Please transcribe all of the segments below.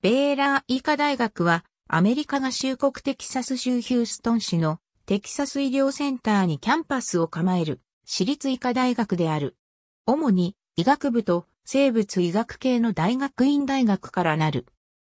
ベーラー医科大学は、アメリカ合衆国テキサス州ヒューストン市のテキサス医療センターにキャンパスを構える私立医科大学である。主に医学部と生物医学系の大学院大学からなる。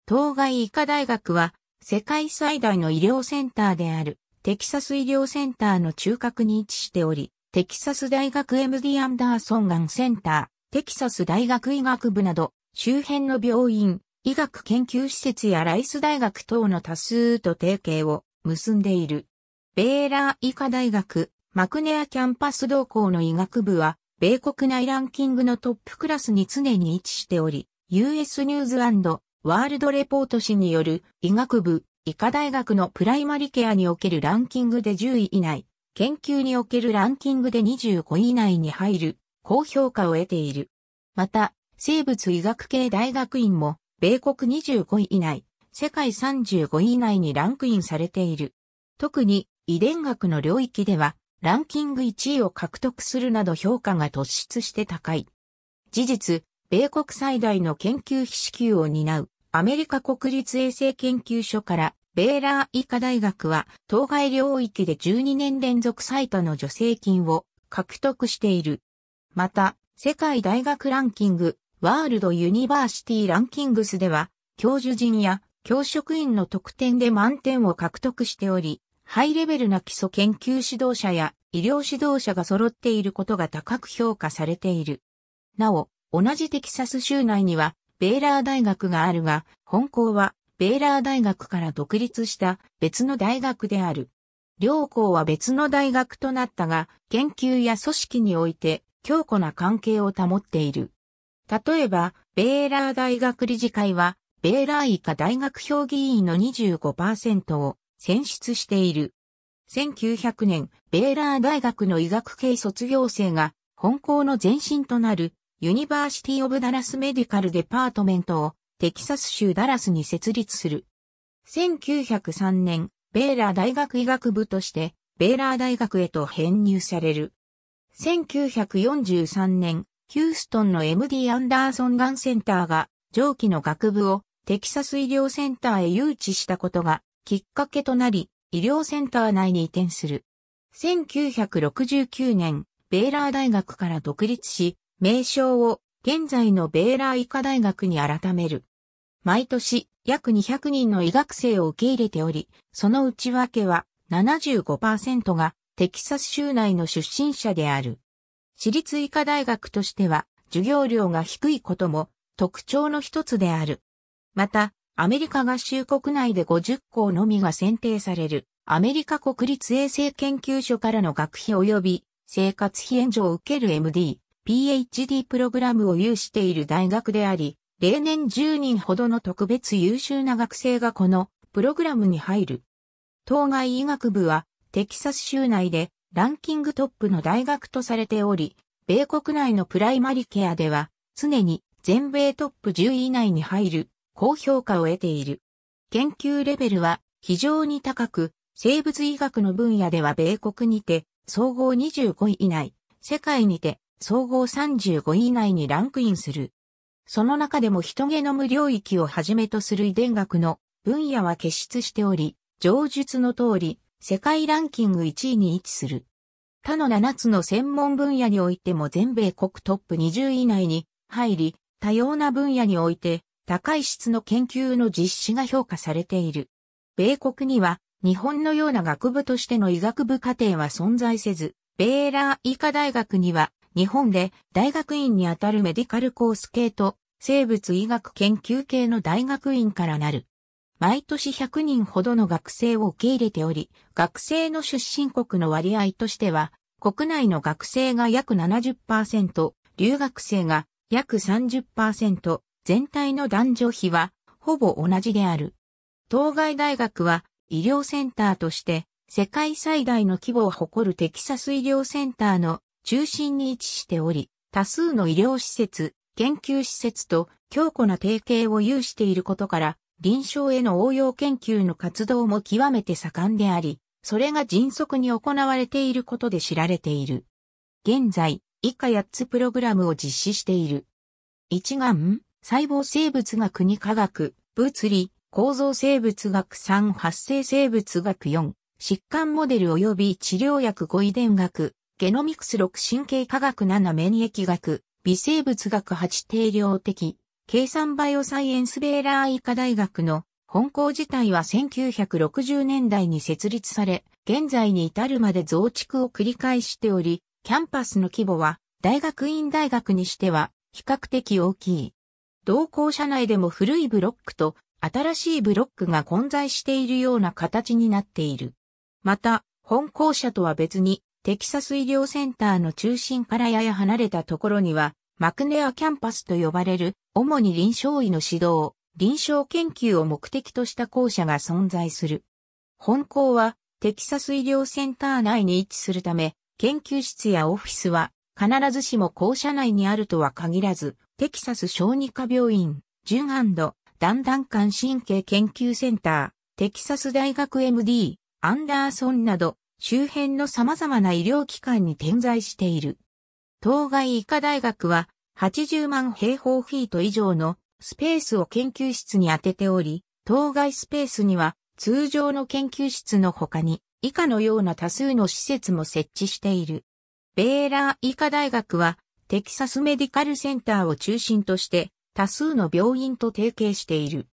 当該医科大学は世界最大の医療センターであるテキサス医療センターの中核に位置しており、テキサス大学 MD アンダーソンガンセンター、テキサス大学医学部など周辺の病院、医学研究施設やライス大学等の多数と提携を結んでいる。ベーラー医科大学、マクネアキャンパス同校の医学部は、米国内ランキングのトップクラスに常に位置しており、US ニューズワールドレポート誌による医学部、医科大学のプライマリケアにおけるランキングで10位以内、研究におけるランキングで25位以内に入る、高評価を得ている。また、生物医学系大学院も米国25位以内、世界35位以内にランクインされている。特に遺伝学の領域では、ランキング1位を獲得するなど評価が突出して高い。事実、米国最大の研究費支給を担うアメリカ国立衛生研究所からベーラー医科大学は当該領域で12年連続最多の助成金を獲得している。また、世界大学ランキングワールドユニバーシティランキングスでは、教授陣や教職員の得点で満点を獲得しており、ハイレベルな基礎研究指導者や医療指導者が揃っていることが高く評価されている。なお、同じテキサス州内には、ベーラー大学があるが、本校は、ベーラー大学から独立した別の大学である。両校は別の大学となったが、研究や組織において強固な関係を保っている。例えば、ベーラー大学理事会は、ベーラー以下大学評議員の25%を選出している。1900年、ベーラー大学の医学系卒業生が、本校の前身となる、ユニバーシティ・オブ・ダラス・メディカル・デパートメントを、テキサス州ダラスに設立する。1903年、ベーラー大学医学部として、ベーラー大学へと編入される。1943年、ヒューストンの MD アンダーソンガンセンターが上記の学部をテキサス医療センターへ誘致したことがきっかけとなり、医療センター内に移転する。1969年、ベーラー大学から独立し、名称を現在のベーラー医科大学に改める。毎年約200人の医学生を受け入れており、その内訳は75%がテキサス州内の出身者である。私立医科大学としては、授業料が低いことも特徴の一つである。また、アメリカ合衆国内で50校のみが選定される、アメリカ国立衛生研究所からの学費及び生活費援助を受ける MD、PhD プログラムを有している大学であり、例年10人ほどの特別優秀な学生がこのプログラムに入る。当該医学部はテキサス州内でランキングトップの大学とされており、米国内のプライマリケアでは常に全米トップ10位以内に入る高評価を得ている。研究レベルは非常に高く、生物医学の分野では米国にて総合25位以内、世界にて総合35位以内にランクインする。その中でもヒトゲノム領域をはじめとする遺伝学の分野は結出しており、上述の通り、世界ランキング1位に位置する。他の7つの専門分野においても全米国トップ20以内に入り、多様な分野において高い質の研究の実施が評価されている。米国には日本のような学部としての医学部課程は存在せず、ベーラー医科大学には日本で大学院にあたるメディカルコース系と生物医学研究系の大学院からなる毎年100人ほどの学生を受け入れており、学生の出身国の割合としては、国内の学生が約70%、留学生が約30%、全体の男女比はほぼ同じである。当該大学は医療センターとして世界最大の規模を誇るテキサス医療センターの中心に位置しており、多数の医療施設、研究施設と強固な提携を有していることから、臨床への応用研究の活動も極めて盛んであり、それが迅速に行われていることで知られている。現在、以下8つプログラムを実施している。一がん、細胞生物学2科学、物理、構造生物学3発生生物学4、疾患モデル及び治療薬5遺伝学、ゲノミクス6神経科学7免疫学、微生物学8定量的、計算バイオサイエンスベーラー医科大学の本校自体は1960年代に設立され、現在に至るまで増築を繰り返しており、キャンパスの規模は大学院大学にしては比較的大きい。同校舎内でも古いブロックと新しいブロックが混在しているような形になっている。また、本校舎とは別に、テキサス医療センターの中心からやや離れたところには、マクネアキャンパスと呼ばれる、主に臨床医の指導、臨床研究を目的とした校舎が存在する。本校は、テキサス医療センター内に位置するため、研究室やオフィスは、必ずしも校舎内にあるとは限らず、テキサス小児科病院、ジュンダンダン間神経研究センター、テキサス大学 MD、アンダーソンなど、周辺の様々な医療機関に点在している。当該医科大学は80万平方フィート以上のスペースを研究室に当てており、当該スペースには通常の研究室の他に以下のような多数の施設も設置している。ベーラー医科大学はテキサスメディカルセンターを中心として多数の病院と提携している。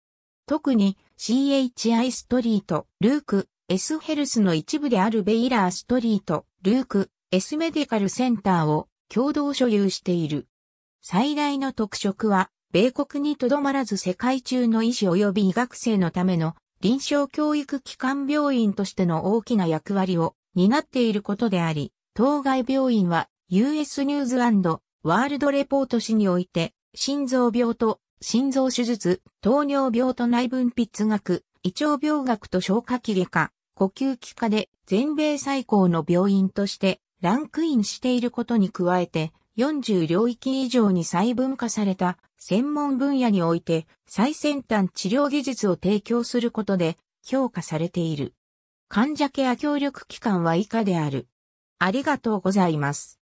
特に CHI ストリート、ルーク、S ヘルスの一部であるベイラーストリート、ルーク、S メディカルセンターを共同所有している。最大の特色は、米国にとどまらず世界中の医師及び医学生のための臨床教育機関病院としての大きな役割を担っていることであり、当該病院は US ニューズワールドレポート誌において、心臓病と心臓手術、糖尿病と内分泌学、胃腸病学と消化器外科、呼吸器科で全米最高の病院としてランクインしていることに加えて、40領域以上に細分化された専門分野において最先端治療技術を提供することで評価されている。患者ケア協力機関は以下である。ありがとうございます。